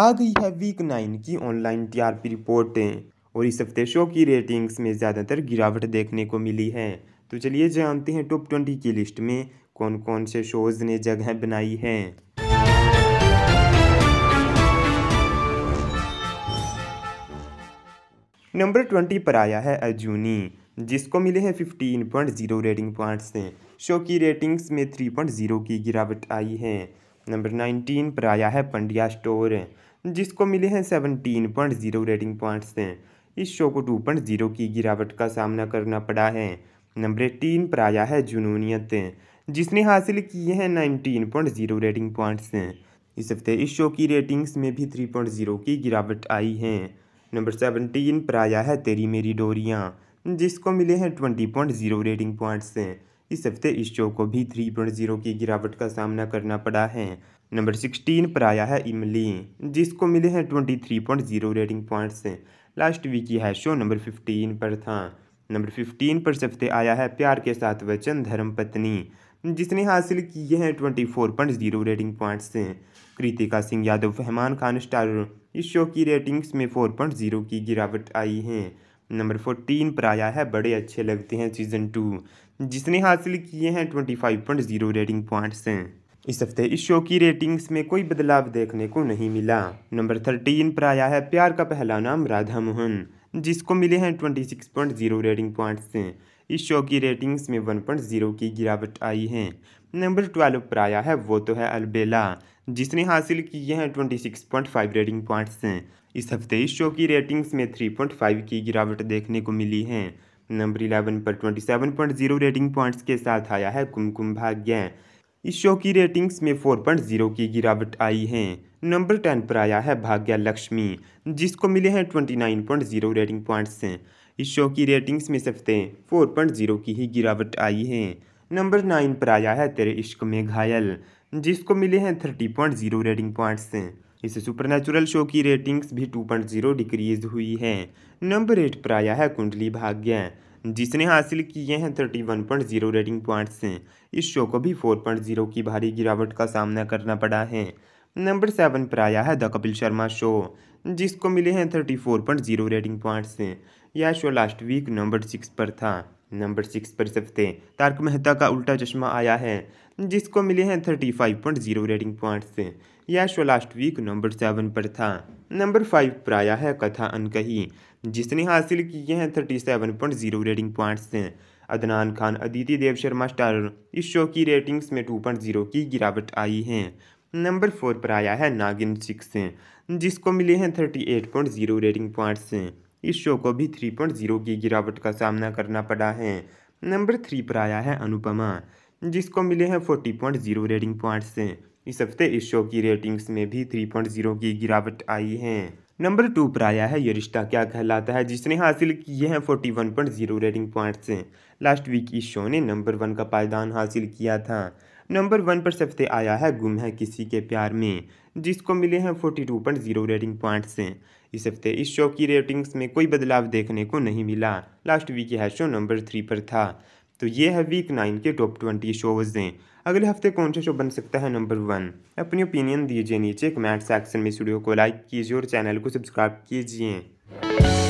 आ गई है week nine की ऑनलाइन टीआरपी रिपोर्टें और इस हफ्ते शो की रेटिंग्स में ज़्यादातर गिरावट देखने को मिली है तो चलिए जानते हैं टॉप ट्वेंटी की लिस्ट में कौन कौन से शोज़ ने जगह बनाई है नंबर ट्वेंटी पर आया है अर्जुनी जिसको मिले हैं fifteen point zero rating points show की रेटिंग्स में थ्री पॉइंट जीरो की गिरावट आई है नंबर नाइनटीन पर आया है पंडिया स्टोर जिसको मिले हैं seventeen point zero rating points इस शो को टू पॉइंट जीरो की गिरावट का सामना करना पड़ा है नंबर एटीन पर आया है जुनूनियत जिसने हासिल किए हैं nineteen point zero rating points इस हफ्ते इस शो की रेटिंग्स में भी थ्री पॉइंट जीरो की गिरावट आई है नंबर सेवनटीन पर आया है तेरी मेरी डोरियाँ जिसको मिले हैं twenty point zero rating points हैं इस हफ्ते इस शो को भी थ्री पॉइंट जीरो की गिरावट का सामना करना पड़ा है नंबर सिक्सटीन पर आया है इमली जिसको मिले हैं twenty three point zero rating point last week यह है शो नंबर फिफ्टीन पर था नंबर फिफ्टीन पर सफ्ते हफ्ते आया है प्यार के साथ वचन धर्म पत्नी जिसने हासिल किए हैं twenty four point zero rating points से कृतिका सिंह यादव फहमान खान स्टार इस शो की रेटिंग्स में फोर पॉइंट जीरो की गिरावट आई है नंबर फोर्टीन पर आया है बड़े अच्छे लगते हैं सीज़न टू जिसने हासिल किए हैं twenty five point zero rating points इस हफ्ते इस शो की रेटिंग्स में कोई बदलाव देखने को नहीं मिला नंबर थर्टीन पर आया है प्यार का पहला नाम राधा मोहन जिसको मिले हैं twenty six point zero rating points इस शो की रेटिंग्स में वन पॉइंट जीरो की गिरावट आई है नंबर ट्वेल्व पर आया है वो तो है अलबेला जिसने हासिल किए हैं twenty six point five rating points इस हफ्ते इस शो की रेटिंग्स में थ्री पॉइंट फाइव की गिरावट देखने को मिली है नंबर इलेवन पर twenty seven point zero rating points के साथ आया है कुमकुम भाग्य इस शो की रेटिंग्स में फोर पॉइंट जीरो की गिरावट आई है नंबर टेन पर आया है भाग्य लक्ष्मी जिसको मिले हैं twenty nine point zero rating points इस शो की रेटिंग्स में सफ्ते फोर पॉइंट जीरो की ही गिरावट आई है नंबर नाइन पर आया है तेरे इश्क में घायल जिसको मिले हैं thirty point zero rating points इस सुपरनेचुरल शो की रेटिंग्स भी टू पॉइंट जीरो डिक्रीज हुई है नंबर एट पर आया है कुंडली भाग्य जिसने हासिल किए हैं thirty one point zero rating points इस शो को भी फोर पॉइंट जीरो की भारी गिरावट का सामना करना पड़ा है नंबर सेवन पर आया है द कपिल शर्मा शो जिसको मिले हैं thirty four point zero rating points यह show last week number six पर था नंबर सिक्स पर सकते तारक मेहता का उल्टा चश्मा आया है जिसको मिले हैं thirty five point zero rating points यह show last week number seven पर था नंबर फाइव पर आया है कथा अनकही जिसने हासिल किए हैं thirty seven point zero rating points Adnan Khan Aditi Dev Sharma starrer इस शो की रेटिंग्स में टू पॉइंट जीरो की गिरावट आई है नंबर फोर पर आया है नागिन सिक्स जिसको मिले हैं thirty eight point zero rating points इस शो को भी थ्री पॉइंट जीरो की गिरावट का सामना करना पड़ा है नंबर थ्री पर आया है अनुपमा जिसको मिले हैं forty point zero rating points इस हफ्ते इस शो की रेटिंग्स में भी थ्री पॉइंट जीरो की गिरावट आई है नंबर टू पर आया है ये रिश्ता क्या कहलाता है जिसने हासिल किए हैं forty one point zero rating points last week इस शो ने नंबर वन का पायदान हासिल किया था नंबर वन पर सबसे आया है गुम है किसी के प्यार में जिसको मिले हैं forty two point zero rating से इस हफ्ते इस शो की रेटिंग्स में कोई बदलाव देखने को नहीं मिला लास्ट वीक यह शो नंबर थ्री पर था तो ये है वीक नाइन के टॉप ट्वेंटी शोजें अगले हफ्ते कौन सा शो बन सकता है नंबर वन अपनी ओपिनियन दीजिए नीचे कमेंट सेक्शन में स्टूडियो को लाइक कीजिए और चैनल को सब्सक्राइब कीजिए